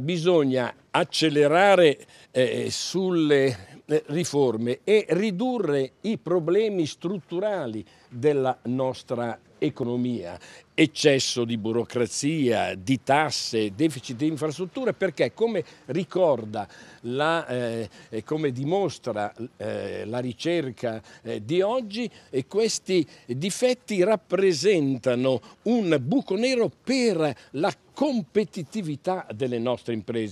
Bisogna accelerare eh, sulle riforme e ridurre i problemi strutturali della nostra economia, eccesso di burocrazia, di tasse, deficit di infrastrutture, perché come ricorda la, eh, come dimostra eh, la ricerca eh, di oggi, eh, questi difetti rappresentano un buco nero per la competitività delle nostre imprese.